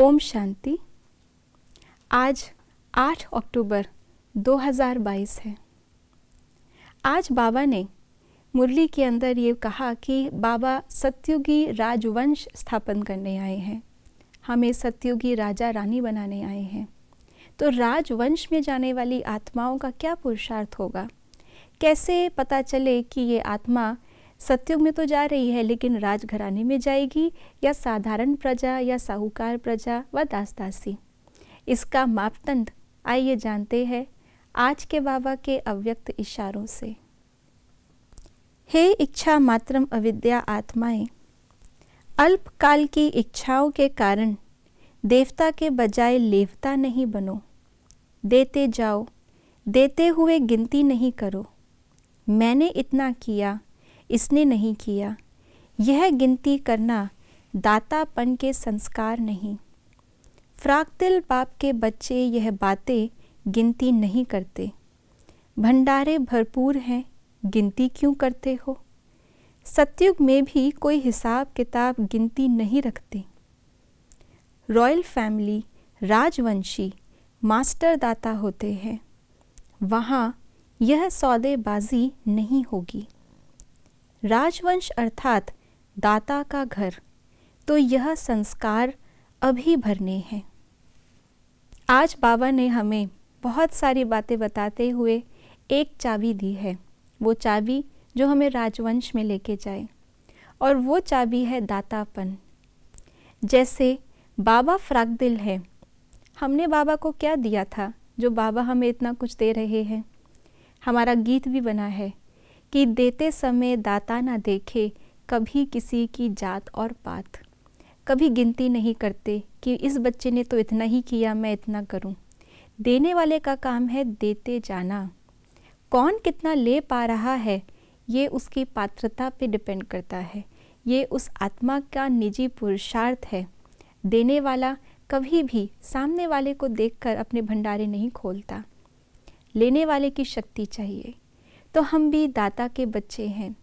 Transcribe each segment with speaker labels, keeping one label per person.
Speaker 1: ओम शांति आज 8 अक्टूबर 2022 है आज बाबा ने मुरली के अंदर ये कहा कि बाबा सत्युगी राजवंश स्थापन करने आए हैं हमें सत्युगी राजा रानी बनाने आए हैं तो राजवंश में जाने वाली आत्माओं का क्या पुरुषार्थ होगा कैसे पता चले कि ये आत्मा सत्युग में तो जा रही है लेकिन राजघराने में जाएगी या साधारण प्रजा या साहूकार प्रजा व दास दासी इसका मापदंड आइए जानते हैं आज के बाबा के अव्यक्त इशारों से हे इच्छा मात्रम अविद्या आत्माएं अल्पकाल की इच्छाओं के कारण देवता के बजाय लेवता नहीं बनो देते जाओ देते हुए गिनती नहीं करो मैंने इतना किया इसने नहीं किया यह गिनती करना दातापन के संस्कार नहीं फ्राकतिल बाप के बच्चे यह बातें गिनती नहीं करते भंडारे भरपूर हैं गिनती क्यों करते हो सत्युग में भी कोई हिसाब किताब गिनती नहीं रखते रॉयल फैमिली राजवंशी मास्टरदाता होते हैं वहाँ यह सौदेबाजी नहीं होगी राजवंश अर्थात दाता का घर तो यह संस्कार अभी भरने हैं आज बाबा ने हमें बहुत सारी बातें बताते हुए एक चाबी दी है वो चाबी जो हमें राजवंश में लेके जाए और वो चाबी है दातापन जैसे बाबा दिल है हमने बाबा को क्या दिया था जो बाबा हमें इतना कुछ दे रहे हैं हमारा गीत भी बना है कि देते समय दाता ना देखे कभी किसी की जात और पात कभी गिनती नहीं करते कि इस बच्चे ने तो इतना ही किया मैं इतना करूं। देने वाले का काम है देते जाना कौन कितना ले पा रहा है ये उसकी पात्रता पे डिपेंड करता है ये उस आत्मा का निजी पुरुषार्थ है देने वाला कभी भी सामने वाले को देखकर अपने भंडारे नहीं खोलता लेने वाले की शक्ति चाहिए तो हम भी दाता के बच्चे हैं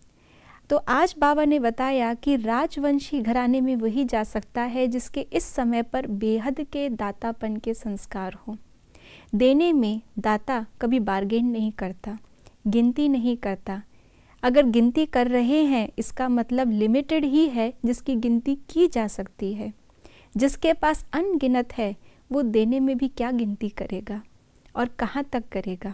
Speaker 1: तो आज बाबा ने बताया कि राजवंशी घराने में वही जा सकता है जिसके इस समय पर बेहद के दातापन के संस्कार हो देने में दाता कभी बारगेन नहीं करता गिनती नहीं करता अगर गिनती कर रहे हैं इसका मतलब लिमिटेड ही है जिसकी गिनती की जा सकती है जिसके पास अनगिनत है वो देने में भी क्या गिनती करेगा और कहाँ तक करेगा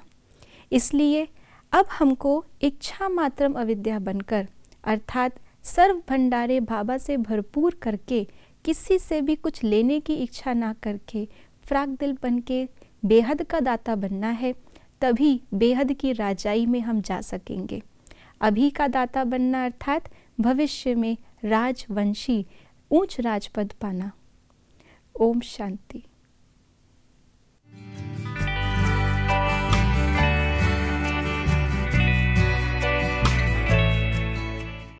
Speaker 1: इसलिए अब हमको इच्छा मात्रम अविद्या बनकर अर्थात सर्व भंडारे भाबा से भरपूर करके किसी से भी कुछ लेने की इच्छा ना करके फ्राक दिल बन के बेहद का दाता बनना है तभी बेहद की राजाई में हम जा सकेंगे अभी का दाता बनना अर्थात भविष्य में राजवंशी ऊंच राजपद पाना ओम शांति